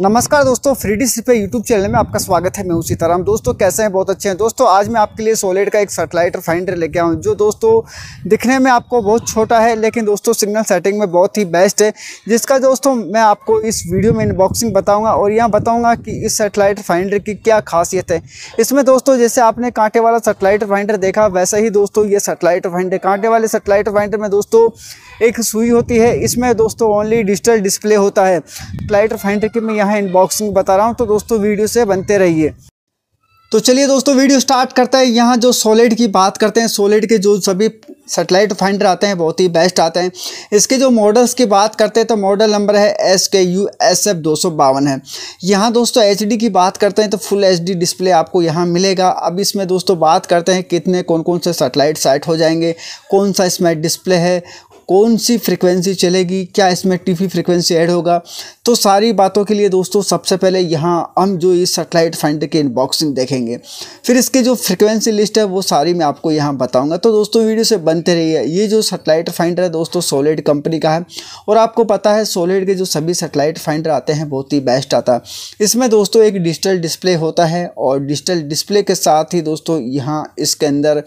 नमस्कार दोस्तों free D सिर्फ यूट्यूब चैनल में आपका स्वागत है मैं उसी तरह दोस्तों कैसे हैं बहुत अच्छे हैं दोस्तों आज मैं आपके लिए सोलेड का एक सेटेलाइट फाइंडर लेके हूं जो दोस्तों दिखने में आपको बहुत छोटा है लेकिन दोस्तों सिग्नल सेटिंग में बहुत ही बेस्ट है जिसका दोस्तों मैं आपको इस वीडियो में इनबॉक्सिंग बताऊँगा और यहाँ बताऊँगा कि इस सेटेलाइट फाइंडर की क्या खासियत है इसमें दोस्तों जैसे आपने कांटे वाला सेटेलाइट फाइंडर देखा वैसे ही दोस्तों ये सेटेलाइट फाइंडर कांटे वाले सेटेलाइट फाइंडर में दोस्तों एक सुई होती है इसमें दोस्तों ओनली डिजिटल डिस्प्ले होता है लाइटर फाइंडर की मैं यहाँ इनबॉक्सिंग बता रहा हूँ तो दोस्तों वीडियो से बनते रहिए तो चलिए दोस्तों वीडियो स्टार्ट करता है यहाँ जो सोलिड की बात करते हैं सोलिड के जो सभी सेटेलाइट फाइंडर आते हैं बहुत ही बेस्ट आते हैं इसके जो मॉडल्स की बात करते हैं तो मॉडल नंबर है S K U S F दो सौ बावन है यहाँ दोस्तों एच डी की बात करते हैं तो फुल एच डी डिस्प्ले आपको यहाँ मिलेगा अब इसमें दोस्तों बात करते हैं कितने कौन कौन से सेटेलाइट साइट हो जाएंगे कौन सा इसमें डिस्प्ले है कौन सी फ्रिक्वेंसी चलेगी क्या इसमें टीफी फ्रिक्वेंसी ऐड होगा तो सारी बातों के लिए दोस्तों सबसे पहले यहाँ हम जो इस सेटेलाइट फंड के इनबॉक्सिंग देखेंगे फिर इसके जो फ्रिक्वेंसी लिस्ट है वो सारी मैं आपको यहाँ बताऊँगा तो दोस्तों वीडियो से बनते रहिए ये जो सेटेलाइट फाइंडर है दोस्तों सोलिड कंपनी का है और आपको पता है सोलिड के जो सभी सेटेलाइट फाइंडर आते हैं बहुत ही बेस्ट आता है इसमें दोस्तों एक डिजिटल डिस्प्ले होता है और डिजिटल डिस्प्ले के साथ ही दोस्तों यहाँ इसके अंदर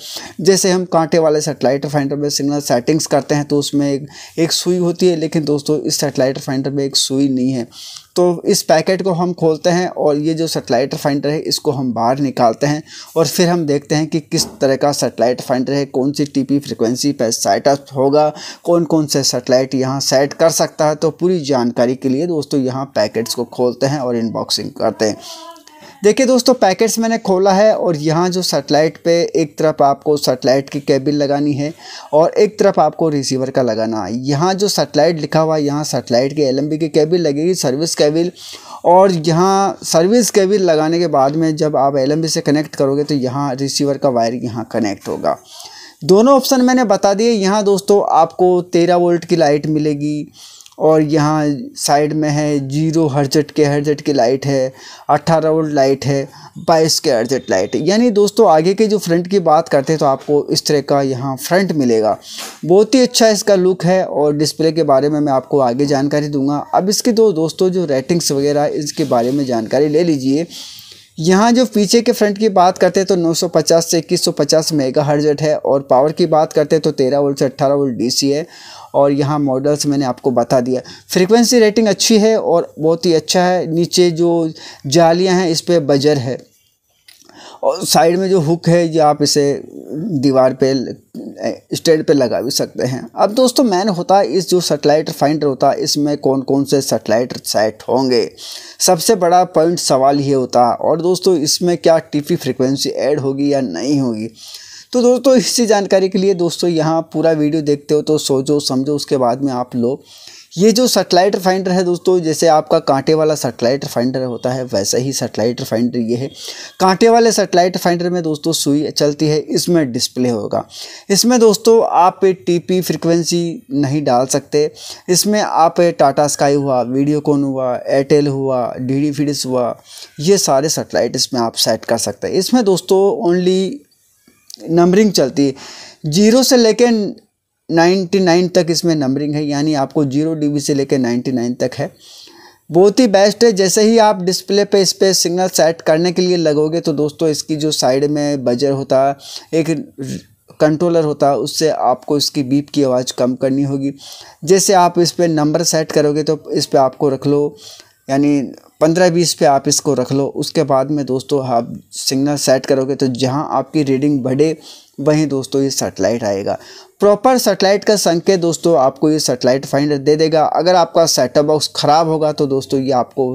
जैसे हम कांटे वाले सेटेलाइट फाइंडर में सिग्नल सेटिंग्स करते हैं तो उस उसमें एक एक सुई होती है लेकिन दोस्तों इस सेटेलाइट फाइंडर में एक सुई नहीं है तो इस पैकेट को हम खोलते हैं और ये जो सेटेलाइट फाइंडर है इसको हम बाहर निकालते हैं और फिर हम देखते हैं कि किस तरह का सेटेलाइट फाइंडर है कौन सी टीपी फ्रिक्वेंसी पर सेटअप होगा कौन कौन से सेटेलाइट यहाँ सेट कर सकता है तो पूरी जानकारी के लिए दोस्तों यहाँ पैकेट्स को खोलते हैं और इनबॉक्सिंग करते हैं देखिए दोस्तों पैकेट्स मैंने खोला है और यहाँ जो सेटेलाइट पे एक तरफ आपको सेटेलाइट की केबिल लगानी है और एक तरफ आपको रिसीवर का लगाना है यहाँ जो सेटेलाइट लिखा हुआ है यहाँ सेटेलाइट के एल की केबिल लगेगी सर्विस केबिल और यहाँ सर्विस केबिल लगाने के बाद में जब आप एल से कनेक्ट करोगे तो यहाँ रिसीवर का वायर यहाँ कनेक्ट होगा दोनों ऑप्शन मैंने बता दिए यहाँ दोस्तों आपको तेरह वोल्ट की लाइट मिलेगी और यहाँ साइड में है जीरो हर्जट के हर्जट की लाइट है अट्ठारह वोल्ट लाइट है बाईस के हर्जट लाइट है यानी दोस्तों आगे के जो फ्रंट की बात करते हैं तो आपको इस तरह का यहाँ फ्रंट मिलेगा बहुत ही अच्छा इसका लुक है और डिस्प्ले के बारे में मैं आपको आगे जानकारी दूंगा अब इसके दो तो दोस्तों जो रेटिंग्स वगैरह इसके बारे में जानकारी ले लीजिए यहाँ जो पीछे के फ्रंट की बात करते हैं तो 950 से 2150 मेगा हर्जट है और पावर की बात करते हैं तो 13 वोल्ट से 18 वोल्ट डीसी है और यहाँ मॉडल्स मैंने आपको बता दिया फ्रीक्वेंसी रेटिंग अच्छी है और बहुत ही अच्छा है नीचे जो जालियाँ हैं इस पर बजर है और साइड में जो हुक है ये आप इसे दीवार पे स्टेड पे लगा भी सकते हैं अब दोस्तों मैन होता है इस जो सेटेलाइट फाइंडर होता है इसमें कौन कौन से सेटेलाइट सेट होंगे सबसे बड़ा पॉइंट सवाल ये होता है और दोस्तों इसमें क्या टीपी फ्रिक्वेंसी ऐड होगी या नहीं होगी तो दोस्तों इसी जानकारी के लिए दोस्तों यहाँ पूरा वीडियो देखते हो तो सोचो समझो उसके बाद में आप लोग ये जो सेटेलाइट रिफाइंडर है दोस्तों जैसे आपका कांटे वाला सेटेलाइट रिफाइंडर होता है वैसे ही सेटेलाइट रिफाइंडर ये है कांटे वाले सेटेलाइट रिफाइंडर में दोस्तों सुई चलती है इसमें डिस्प्ले होगा इसमें दोस्तों आप टीपी फ्रिक्वेंसी नहीं डाल सकते इसमें आप टाटा स्काई हुआ वीडियोकॉन हुआ एयरटेल हुआ डी डी हुआ ये सारे सेटेलाइट इसमें आप सेट कर सकते हैं इसमें दोस्तों ओनली नंबरिंग चलती है जीरो से लेकर 99 तक इसमें नंबरिंग है यानी आपको जीरो डी से लेकर 99 तक है बहुत ही बेस्ट है जैसे ही आप डिस्प्ले पे इस पर सिग्नल सेट करने के लिए लगोगे तो दोस्तों इसकी जो साइड में बजर होता एक कंट्रोलर होता है उससे आपको इसकी बीप की आवाज़ कम करनी होगी जैसे आप इस पर नंबर सेट करोगे तो इस पर आपको रख लो यानी पंद्रह बीस पे आप इसको रख लो उसके बाद में दोस्तों आप हाँ सिग्नल सेट करोगे तो जहां आपकी रीडिंग बढ़े वहीं दोस्तों ये सेटेलाइट आएगा प्रॉपर सेटेलाइट का संकेत दोस्तों आपको ये सेटेलाइट फाइंडर दे देगा अगर आपका सेटअप बॉक्स ख़राब होगा तो दोस्तों ये आपको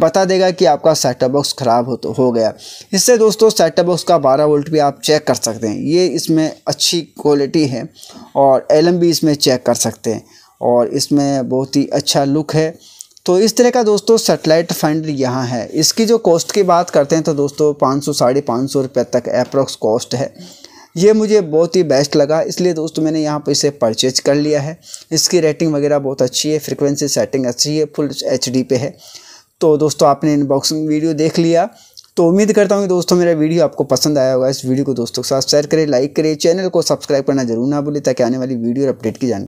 बता देगा कि आपका सेटअप बॉक्स ख़राब हो तो हो गया इससे दोस्तों सेटअप बॉक्स का बारह वोल्ट भी आप चेक कर सकते हैं ये इसमें अच्छी क्वालिटी है और एल भी इसमें चेक कर सकते हैं और इसमें बहुत ही अच्छा लुक है तो इस तरह का दोस्तों सेटेलाइट फंड यहाँ है इसकी जो कॉस्ट की बात करते हैं तो दोस्तों पाँच सौ साढ़े पाँच सौ रुपये तक अप्रॉक्स कॉस्ट है ये मुझे बहुत ही बेस्ट लगा इसलिए दोस्तों मैंने यहाँ पर इसे परचेज कर लिया है इसकी रेटिंग वगैरह बहुत अच्छी है फ्रिक्वेंसी सेटिंग अच्छी है फुल एच पे है तो दोस्तों आपने इनबॉक्सिंग वीडियो देख लिया तो उम्मीद करता हूँ कि दोस्तों मेरा वीडियो आपको पसंद आया होगा इस वीडियो को दोस्तों के साथ शेयर करें लाइक करें चैनल को सब्सक्राइब करना जरूर ना भूलें ताकि आने वाली वीडियो और अपडेट की जानकारी